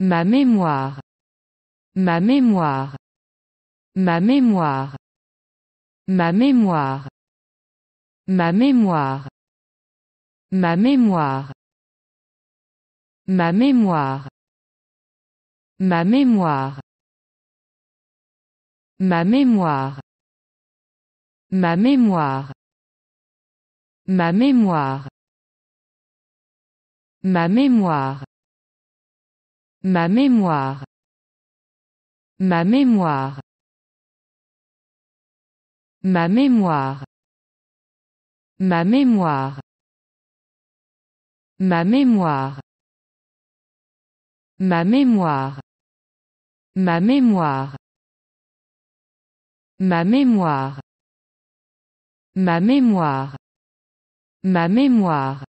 Ma mémoire. Ma mémoire. Ma mémoire. Ma mémoire. Ma mémoire. Ma mémoire. Ma mémoire. Ma mémoire. Ma mémoire. Ma mémoire. Ma mémoire. Ma mémoire. Ma mémoire. Ma mémoire. Ma mémoire. Ma mémoire. Ma mémoire. Ma mémoire. Ma mémoire. Ma mémoire. Ma mémoire. Ma mémoire.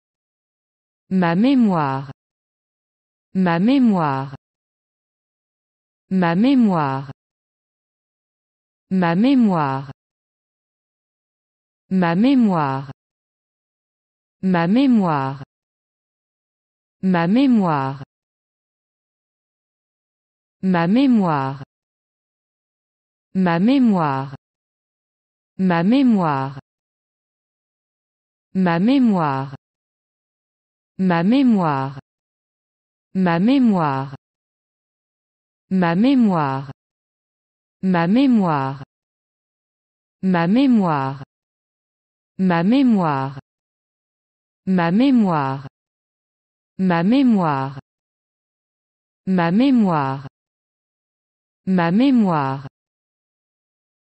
Ma mémoire. Ma mémoire. Ma mémoire. Ma mémoire. Ma mémoire. Ma mémoire. Ma mémoire. Ma mémoire. Ma mémoire. Ma mémoire. Ma mémoire. Ma mémoire. Ma mémoire. Ma mémoire. Ma mémoire. Ma mémoire. Ma mémoire. Ma mémoire. Ma mémoire. Ma mémoire. Ma mémoire.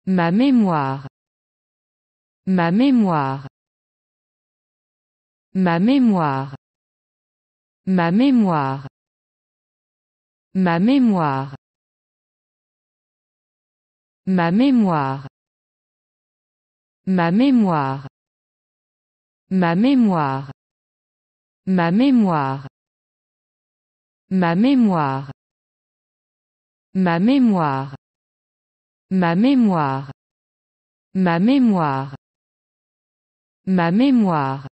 Ma mémoire. Ma mémoire. Ma mémoire. Ma mémoire. Ma mémoire. Ma mémoire. Ma mémoire. Ma mémoire. Ma mémoire. Ma mémoire. Ma mémoire. Ma mémoire. Ma mémoire. Ma mémoire.